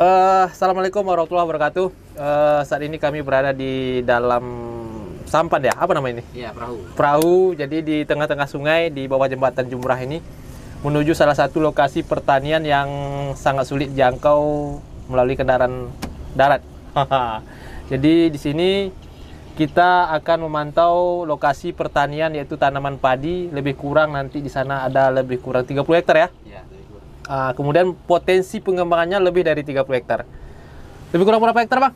Uh, Assalamualaikum warahmatullahi wabarakatuh. Uh, saat ini kami berada di dalam sampan ya, apa nama ini? Iya perahu. Perahu. Jadi di tengah-tengah sungai di bawah jembatan Jumrah ini menuju salah satu lokasi pertanian yang sangat sulit jangkau melalui kendaraan darat. Jadi di sini kita akan memantau lokasi pertanian yaitu tanaman padi lebih kurang nanti di sana ada lebih kurang 30 hektar ya. ya. Uh, kemudian potensi pengembangannya lebih dari 30 hektar. Lebih kurang berapa hektar, Bang?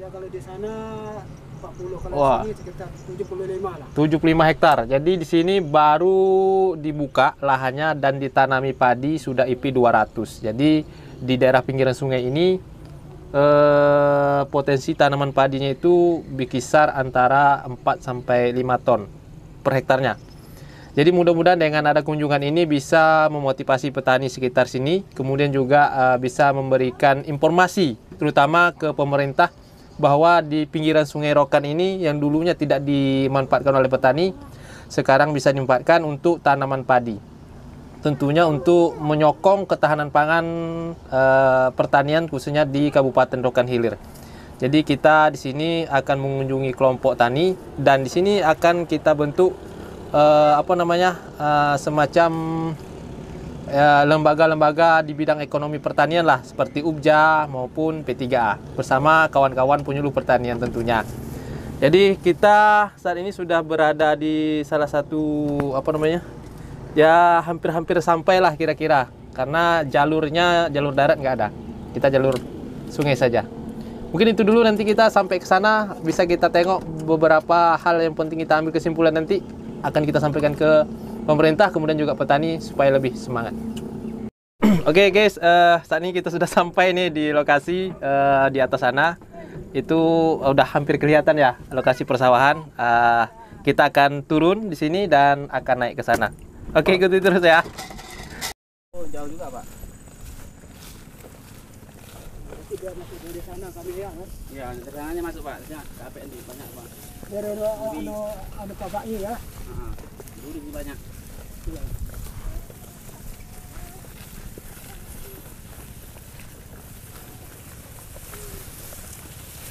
Ya kalau di sana 40 kalau Wah. sini sekitar 75 lah. 75 hektar. Jadi di sini baru dibuka lahannya dan ditanami padi sudah IP 200. Jadi di daerah pinggiran sungai ini eh, potensi tanaman padinya itu berkisar antara 4 sampai 5 ton per hektarnya. Jadi mudah-mudahan dengan ada kunjungan ini bisa memotivasi petani sekitar sini, kemudian juga uh, bisa memberikan informasi terutama ke pemerintah bahwa di pinggiran Sungai Rokan ini yang dulunya tidak dimanfaatkan oleh petani sekarang bisa dimanfaatkan untuk tanaman padi. Tentunya untuk menyokong ketahanan pangan uh, pertanian khususnya di Kabupaten Rokan Hilir. Jadi kita di sini akan mengunjungi kelompok tani dan di sini akan kita bentuk uh, apa namanya uh, semacam eh, lembaga-lembaga di bidang ekonomi pertanian lah seperti UBJA maupun P3A bersama kawan-kawan penyuluh pertanian tentunya. Jadi kita saat ini sudah berada di salah satu apa namanya? Ya hampir-hampir sampailah kira-kira karena jalurnya jalur darat nggak ada. Kita jalur sungai saja. Mungkin itu dulu nanti kita sampai ke sana bisa kita tengok beberapa hal yang penting kita ambil kesimpulan nanti akan kita sampaikan ke pemerintah kemudian juga petani supaya lebih semangat. Oke okay, guys, uh, saat ini kita sudah sampai nih di lokasi uh, di atas sana. Itu udah hampir kelihatan ya lokasi persawahan. Uh, kita akan turun di sini dan akan naik ke sana. Oke, okay, oh. ikuti terus ya. Oh, jauh juga, Pak. Dia masuk dari sana kami ya, Mas. Iya, masuk, Pak. Capek nih, banyak, Pak. Dari ano ano kabayo ya. Ah. Dulu banyak.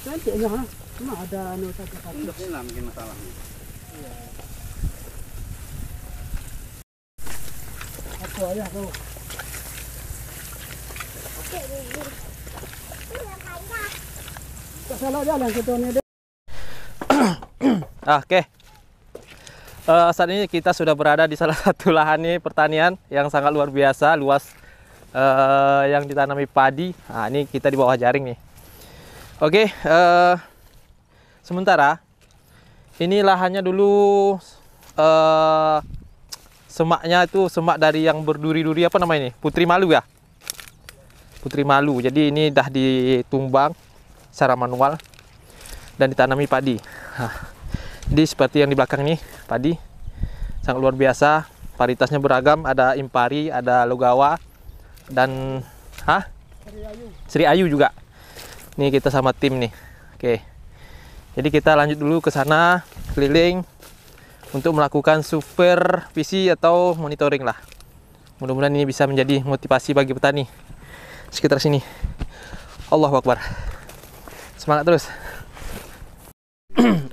Cantik ya ha. Cuma ada anu satu satu. Induknya lah mungkin masalahnya. Iya. Aku aja tuh. Oke, ini. Ini jalan kita ni Oke, okay. uh, eh, saat ini kita sudah berada di salah satu lahan ini pertanian yang sangat luar biasa, luas uh, yang ditanami padi. Nah, ini kita di bawah jaring nih. Oke, okay, uh, eh, sementara ini lahannya dulu uh, semaknya itu semak dari yang berduri-duri apa namanya ini? Putri malu ya? Putri malu. Jadi ini dah ditumbang secara manual dan ditanami padi. Hah. Jadi seperti yang di belakang ini tadi sangat luar biasa. varietasnya beragam, ada impari, ada logawa dan hah? Sri Ayu. Sri Ayu juga. Ini kita sama tim nih. Oke. Jadi kita lanjut dulu ke sana keliling untuk melakukan super supervisi atau monitoring lah. Mudah-mudahan ini bisa menjadi motivasi bagi petani sekitar sini. Allahu Akbar. Semangat terus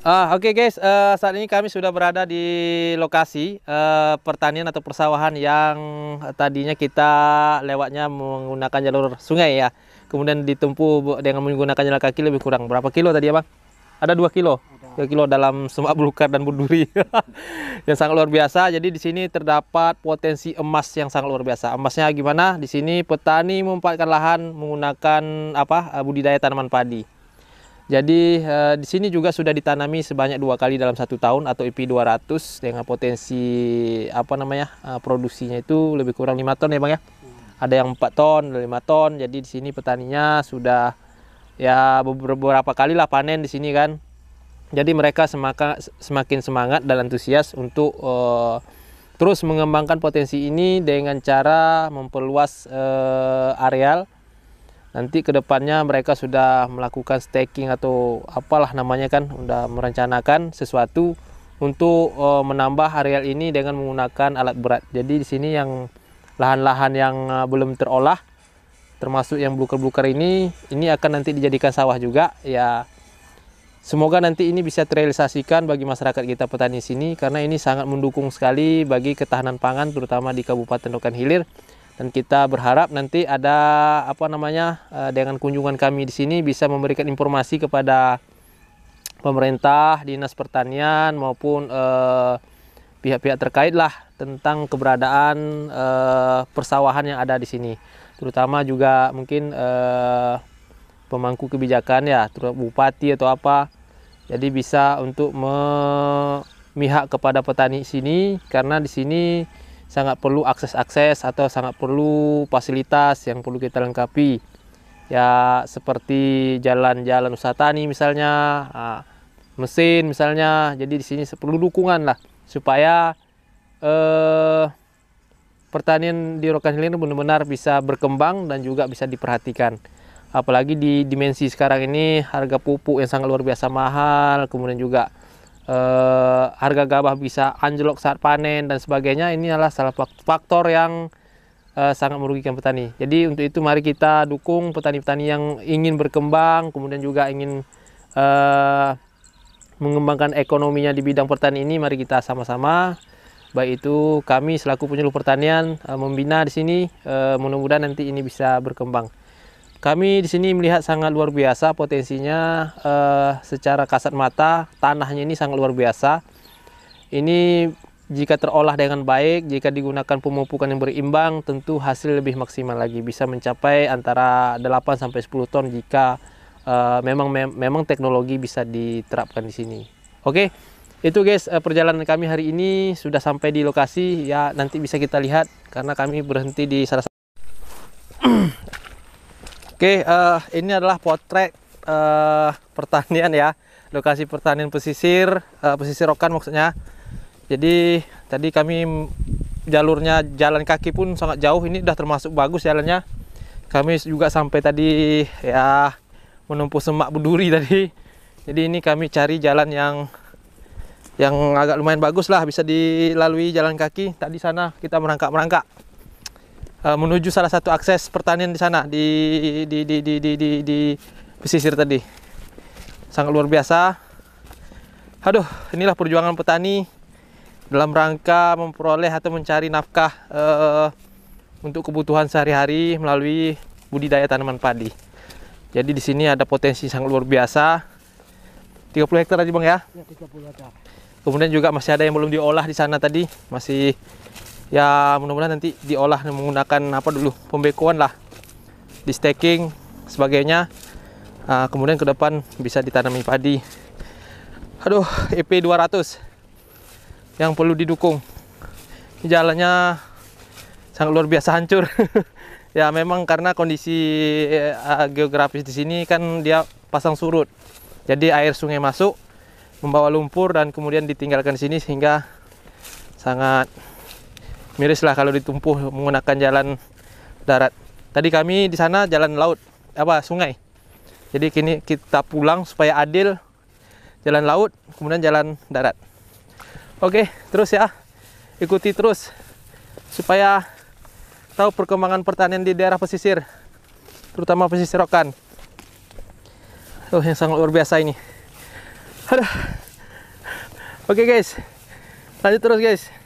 uh, Oke okay guys, uh, saat ini kami sudah berada di lokasi uh, pertanian atau persawahan yang tadinya kita lewatnya menggunakan jalur sungai ya. Kemudian ditempuh dengan menggunakan jalan kaki lebih kurang berapa kilo tadi ya bang? Ada dua kilo, dua kilo dalam semak belukar dan berduri yang sangat luar biasa. Jadi di sini terdapat potensi emas yang sangat luar biasa. Emasnya gimana? Di sini petani memanfaatkan lahan menggunakan apa eh, budidaya tanaman padi jadi eh, di sini juga sudah ditanami sebanyak dua kali dalam satu tahun atau IP 200 dengan potensi apa namanya eh, produksinya itu lebih kurang lima ton ya bang ya. Hmm. Ada yang empat ton, lima ton. Jadi di sini petaninya sudah ya beberapa kali lah panen di sini kan. Jadi mereka semaka, semakin semangat dan antusias untuk eh, terus mengembangkan potensi ini dengan cara memperluas eh, areal nanti kedepannya mereka sudah melakukan staking atau apalah namanya kan sudah merencanakan sesuatu untuk e, menambah areal ini dengan menggunakan alat berat jadi di sini yang lahan-lahan yang eh, belum terolah termasuk yang bluker-bluker ini ini akan nanti dijadikan sawah juga ya Semoga nanti ini bisa terrealisasikan bagi masyarakat kita petani sini karena ini sangat mendukung sekali bagi ketahanan pangan terutama di Kabupaten Dokan Hilir dan kita berharap nanti ada apa namanya eh, dengan kunjungan kami di sini bisa memberikan informasi kepada pemerintah, dinas pertanian maupun eh, pihak-pihak eh, terkait lah tentang keberadaan eh, persawahan yang ada di sini, terutama juga mungkin eh, pemangku kebijakan ya, bupati atau apa, jadi bisa untuk memihak kepada petani sini karena di sini sangat perlu akses-akses atau sangat perlu fasilitas yang perlu kita lengkapi ya seperti jalan-jalan wisata nih misalnya nah, mesin misalnya jadi di sini perlu dukungan lah supaya eh, pertanian di Rokan Hilir benar-benar bisa berkembang dan juga bisa diperhatikan apalagi di dimensi sekarang ini harga pupuk yang sangat luar biasa mahal kemudian juga Eh, harga gabah bisa anjlok saat panen dan sebagainya ini adalah salah faktor yang eh, sangat merugikan petani. Jadi untuk itu mari kita dukung petani-petani yang ingin berkembang kemudian juga ingin eh, mengembangkan ekonominya di bidang pertanian ini mari kita sama-sama baik itu kami selaku penyuluh pertanian membina di sini mudah-mudahan nanti ini bisa berkembang. Kami di sini melihat sangat luar biasa potensinya uh, secara kasat mata tanahnya ini sangat luar biasa. Ini jika terolah dengan baik, jika digunakan pemupukan yang berimbang, tentu hasil lebih maksimal lagi. Bisa mencapai antara 8 sampai 10 ton jika uh, memang me memang teknologi bisa diterapkan di sini. Oke. Okay? Itu guys eh, perjalanan kami hari ini sudah sampai di lokasi ya nanti bisa kita lihat karena kami berhenti di salah satu Oke, uh, ini adalah potret uh, pertanian ya, lokasi pertanian pesisir, uh, pesisir rokan maksudnya. Jadi tadi kami jalurnya jalan kaki pun sangat jauh, ini sudah termasuk bagus jalannya. Kami juga sampai tadi ya menumpuk semak buduri tadi. Jadi ini kami cari jalan yang yang agak lumayan bagus lah bisa dilalui jalan kaki. Tadi sana kita merangkak-merangkak. Eh, menuju salah satu akses pertanian di sana di di di di di di, di pesisir tadi. Sangat luar biasa. Aduh, inilah perjuangan petani dalam rangka memperoleh atau mencari nafkah uh, untuk kebutuhan sehari-hari melalui budidaya tanaman padi. Jadi di sini ada potensi sangat luar biasa. 30 hektar aja Bang ya? Ya, 30 hektar. Kemudian juga masih ada yang belum diolah di sana tadi, masih ya mudah-mudahan nanti diolah menggunakan apa dulu pembekuan lah di staking sebagainya uh, kemudian ke depan bisa ditanami padi aduh EP 200 yang perlu didukung Ini jalannya sangat luar biasa hancur ya memang karena kondisi uh, geografis di sini kan dia pasang surut jadi air sungai masuk membawa lumpur dan kemudian ditinggalkan di sini sehingga sangat miris lah kalau ditumpuh menggunakan jalan darat. Tadi kami di sana jalan laut, apa sungai. Jadi kini kita pulang supaya adil jalan laut, kemudian jalan darat. Oke, terus ya ikuti terus supaya tahu perkembangan pertanian di daerah pesisir, terutama pesisir rokan. Oh, yang sangat luar biasa ini. Aduh. Oke guys, lanjut terus guys.